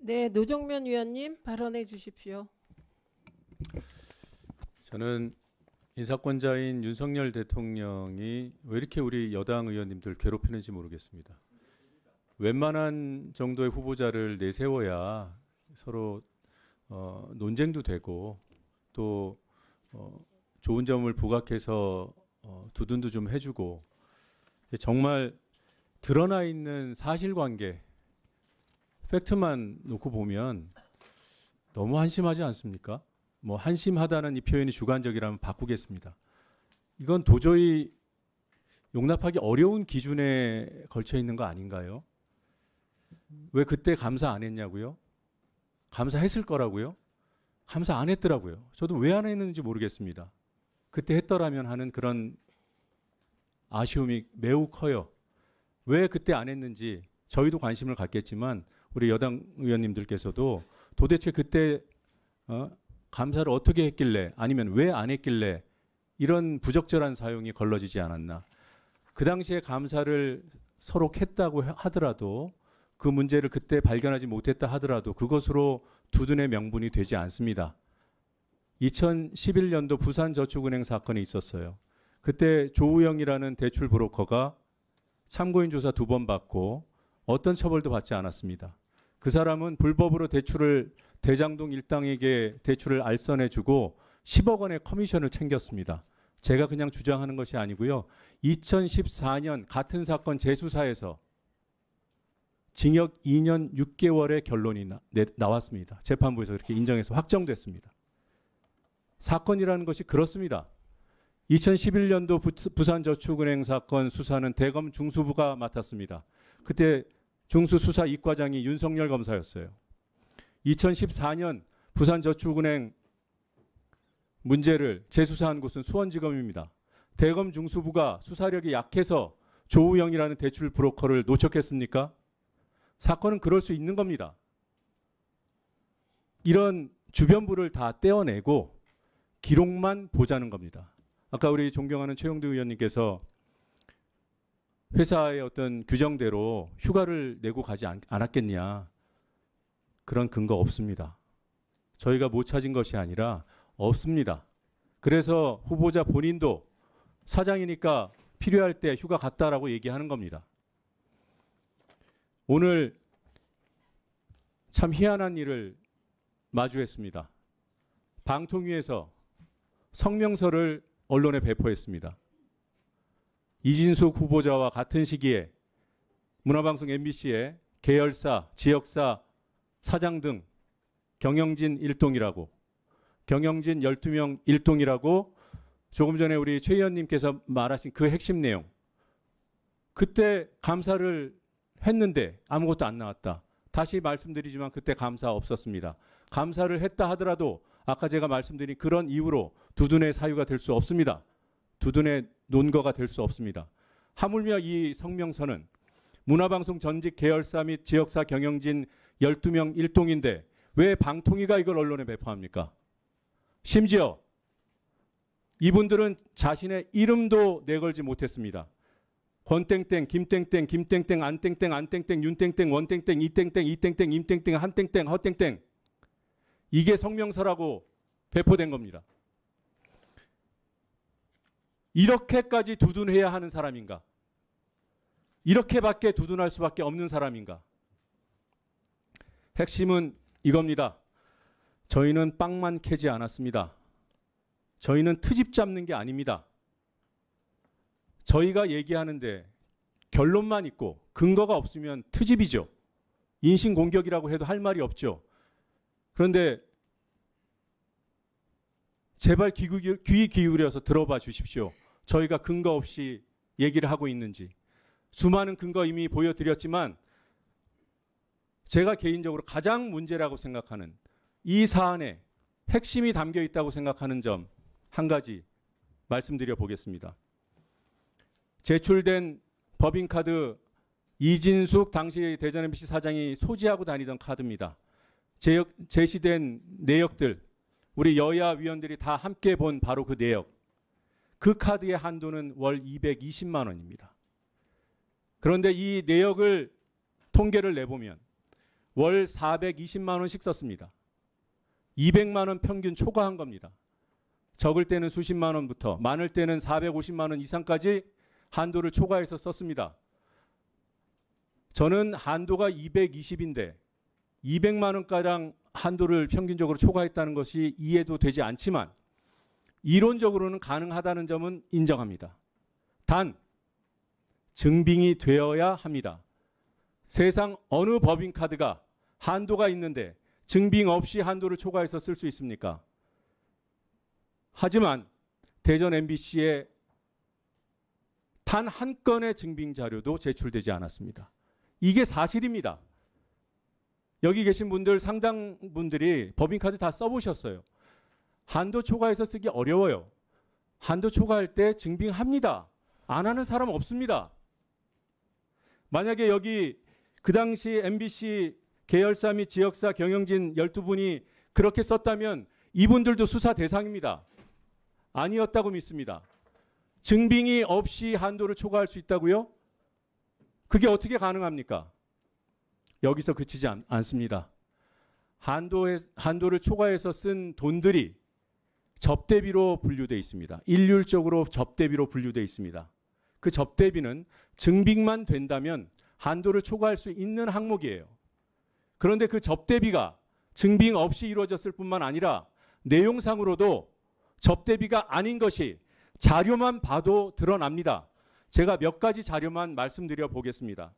네, 노정면 위원님 발언해 주십시오. 저는 인사권자인 윤석열 대통령이 왜 이렇게 우리 여당 의원님들 괴롭히는지 모르겠습니다. 웬만한 정도의 후보자를 내세워야 서로 어, 논쟁도 되고 또 어, 좋은 점을 부각해서 어, 두둔도 좀 해주고 정말 드러나 있는 사실관계 팩트만 놓고 보면 너무 한심하지 않습니까? 뭐 한심하다는 이 표현이 주관적이라면 바꾸겠습니다. 이건 도저히 용납하기 어려운 기준에 걸쳐 있는 거 아닌가요? 왜 그때 감사 안 했냐고요? 감사했을 거라고요? 감사 안 했더라고요. 저도 왜 안 했는지 모르겠습니다. 그때 했더라면 하는 그런 아쉬움이 매우 커요. 왜 그때 안 했는지 저희도 관심을 갖겠지만 우리 여당 의원님들께서도 도대체 그때 어, 감사를 어떻게 했길래 아니면 왜 안 했길래 이런 부적절한 사용이 걸러지지 않았나. 그 당시에 감사를 서로 했다고 하더라도 그 문제를 그때 발견하지 못했다 하더라도 그것으로 두둔의 명분이 되지 않습니다. 2011년도 부산저축은행 사건이 있었어요. 그때 조우영이라는 대출 브로커가 참고인 조사 두 번 받고 어떤 처벌도 받지 않았습니다. 그 사람은 불법으로 대출을 대장동 일당에게 대출을 알선해주고 10억 원의 커미션을 챙겼습니다. 제가 그냥 주장하는 것이 아니고요. 2014년 같은 사건 재수사에서 징역 2년 6개월의 결론이 나, 네, 나왔습니다. 재판부에서 이렇게 인정해서 확정됐습니다. 사건이라는 것이 그렇습니다. 2011년도 부산저축은행 사건 수사는 대검 중수부가 맡았습니다. 그때 중수수사 이과장이 윤석열 검사였어요. 2014년 부산저축은행 문제를 재수사한 곳은 수원지검입니다. 대검 중수부가 수사력이 약해서 조우영이라는 대출 브로커를 노척했습니까? 사건은 그럴 수 있는 겁니다. 이런 주변부를 다 떼어내고 기록만 보자는 겁니다. 아까 우리 존경하는 최용두 의원님께서 회사의 어떤 규정대로 휴가를 내고 가지 않, 않았겠냐. 그런 근거 없습니다. 저희가 못 찾은 것이 아니라 없습니다. 그래서 후보자 본인도 사장이니까 필요할 때 휴가 갔다라고 얘기하는 겁니다. 오늘 참 희한한 일을 마주했습니다. 방통위에서 성명서를 언론에 배포했습니다. 이진숙 후보자와 같은 시기에 문화방송 MBC의 계열사, 지역사, 사장 등 경영진 일동이라고 경영진 12명 일동이라고 조금 전에 우리 최 의원님께서 말하신 그 핵심 내용 그때 감사를 했는데 아무것도 안 나왔다. 다시 말씀드리지만 그때 감사 없었습니다. 감사를 했다 하더라도 아까 제가 말씀드린 그런 이유로 두둔의 사유가 될 수 없습니다. 두둔의 논거가 될 수 없습니다. 하물며 이 성명서는 문화방송 전직 계열사 및 지역사 경영진 12명 일통인데왜 방통위가 이걸 언론에 배포합니까? 심지어 이분들은 자신의 이름도 내걸지 못했습니다. 권땡땡, 김땡땡, 김땡땡, 안땡땡, 안땡땡, 윤땡땡, 원땡땡, 이땡땡, 이땡땡, 임땡땡, 한땡땡, 허땡땡 이게 성명서라고 배포된 겁니다. 이렇게까지 두둔해야 하는 사람인가? 이렇게밖에 두둔할 수밖에 없는 사람인가? 핵심은 이겁니다. 저희는 빵만 캐지 않았습니다. 저희는 트집 잡는 게 아닙니다. 저희가 얘기하는데 결론만 있고 근거가 없으면 트집이죠. 인신공격이라고 해도 할 말이 없죠. 그런데 제발 귀 기울여서 들어봐 주십시오. 저희가 근거 없이 얘기를 하고 있는지 수많은 근거 이미 보여드렸지만 제가 개인적으로 가장 문제라고 생각하는 이 사안에 핵심이 담겨 있다고 생각하는 점 한 가지 말씀드려 보겠습니다. 제출된 법인카드 이진숙 당시 대전 MBC 사장이 소지하고 다니던 카드입니다. 제시된 내역들 우리 여야 위원들이 다 함께 본 바로 그 내역 그 카드의 한도는 월 220만 원입니다. 그런데 이 내역을 통계를 내보면 월 420만 원씩 썼습니다. 200만 원 평균 초과한 겁니다. 적을 때는 수십만 원부터 많을 때는 450만 원 이상까지 한도를 초과해서 썼습니다. 저는 한도가 220인데 200만 원가량 한도를 평균적으로 초과했다는 것이 이해도 되지 않지만 이론적으로는 가능하다는 점은 인정합니다. 단 증빙이 되어야 합니다. 세상 어느 법인 카드가 한도가 있는데 증빙 없이 한도를 초과해서 쓸 수 있습니까? 하지만 대전 MBC의 단한 건의 증빙 자료도 제출되지 않았습니다. 이게 사실입니다. 여기 계신 분들 상당 분들이 법인카드 다 써보셨어요. 한도 초과해서 쓰기 어려워요. 한도 초과할 때 증빙합니다. 안 하는 사람 없습니다. 만약에 여기 그 당시 MBC 계열사 및 지역사 경영진 12분이 그렇게 썼다면 이분들도 수사 대상입니다. 아니었다고 믿습니다. 증빙이 없이 한도를 초과할 수 있다고요? 그게 어떻게 가능합니까? 여기서 그치지 않, 습니다 한도에, 한도를 초과해서 쓴 돈들이 접대비로 분류되어 있습니다. 일률적으로 접대비로 분류되어 있습니다. 그 접대비는 증빙만 된다면 한도를 초과할 수 있는 항목이에요. 그런데 그 접대비가 증빙 없이 이루어졌을 뿐만 아니라 내용상으로도 접대비가 아닌 것이 자료만 봐도 드러납니다. 제가 몇 가지 자료만 말씀드려 보겠습니다.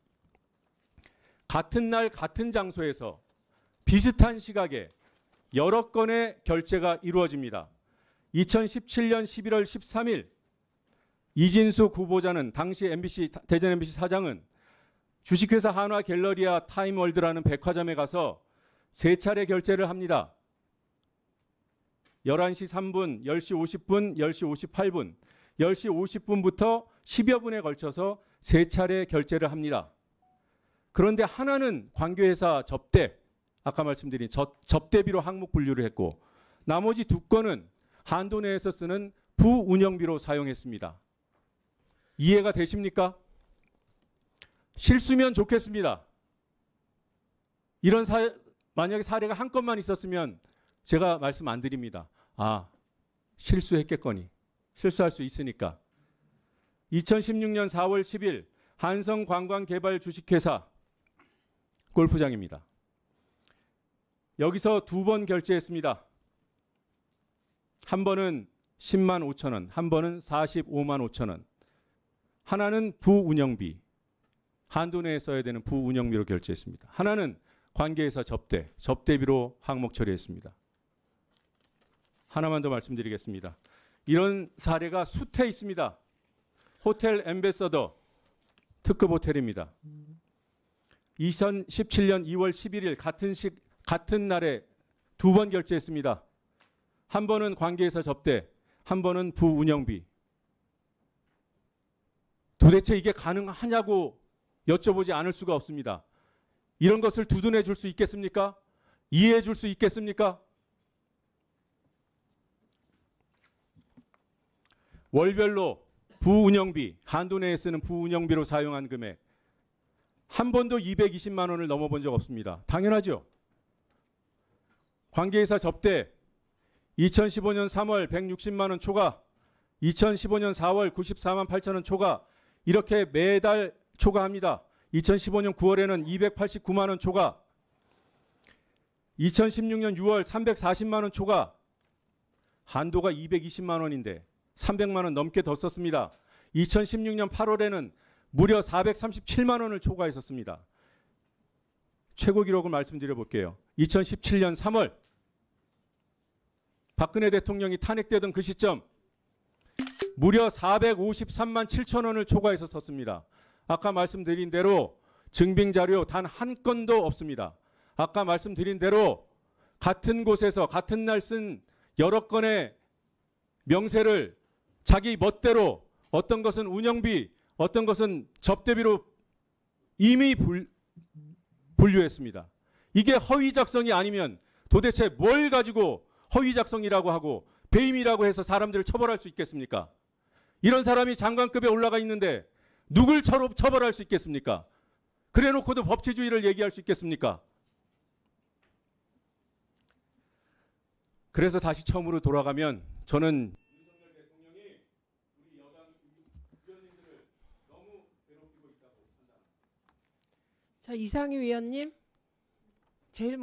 같은 날 같은 장소에서 비슷한 시각에 여러 건의 결제가 이루어집니다. 2017년 11월 13일 이진수 후보자는 당시 MBC 대전 MBC 사장은 주식회사 한화 갤러리아 타임월드라는 백화점에 가서 세 차례 결제를 합니다. 11시 3분, 10시 50분, 10시 58분, 10시 50분부터 10여 분에 걸쳐서 세 차례 결제를 합니다. 그런데 하나는 관계회사 접대, 아까 말씀드린 저, 접대비로 항목 분류를 했고 나머지 두 건은 한도 내에서 쓰는 부운영비로 사용했습니다. 이해가 되십니까? 실수면 좋겠습니다. 이런 사, 만약에 사례가 한 건만 있었으면 제가 말씀 안 드립니다. 아, 실수했겠거니. 실수할 수 있으니까. 2016년 4월 10일 한성관광개발 주식회사 골프장입니다. 여기서 두 번 결제했습니다. 한 번은 10만 5천 원, 한 번은 45만 5천 원. 하나는 부운영비, 한도 내에 써야 되는 부운영비로 결제했습니다. 하나는 관계회사 접대, 접대비로 항목 처리했습니다. 하나만 더 말씀드리겠습니다. 이런 사례가 숱해 있습니다. 호텔 엠베서더 특급 호텔입니다. 2017년 2월 11일 같은 식 같은 날에 두 번 결제했습니다. 한 번은 관계에서 접대, 한 번은 부운영비. 도대체 이게 가능하냐고 여쭤보지 않을 수가 없습니다. 이런 것을 두둔해 줄 수 있겠습니까? 이해해 줄 수 있겠습니까? 월별로 부운영비, 한도 내에 쓰는 부운영비로 사용한 금액 한 번도 220만 원을 넘어본 적 없습니다. 당연하죠. 관계회사 접대 2015년 3월 160만 원 초과, 2015년 4월 94만 8천 원 초과 이렇게 매달 초과합니다. 2015년 9월에는 289만 원 초과, 2016년 6월 340만 원 초과, 한도가 220만 원인데 300만 원 넘게 더 썼습니다. 2016년 8월에는 무려 437만 원을 초과했었습니다. 최고 기록을 말씀드려 볼게요. 2017년 3월 박근혜 대통령이 탄핵되던 그 시점 무려 453만 7천 원을 초과해서 썼습니다. 아까 말씀드린 대로 증빙 자료 단 한 건도 없습니다. 아까 말씀드린 대로 같은 곳에서 같은 날 쓴 여러 건의 명세를 자기 멋대로 어떤 것은 운영비, 어떤 것은 접대비로 이미 불, 분류했습니다. 이게 허위 작성이 아니면 도대체 뭘 가지고 허위 작성이라고 하고 배임이라고 해서 사람들을 처벌할 수 있겠습니까? 이런 사람이 장관급에 올라가 있는데 누굴 처벌할 수 있겠습니까? 그래 놓고도 법치주의를 얘기할 수 있겠습니까? 그래서 다시 처음으로 돌아가면 저는 자 이상희 위원님 제일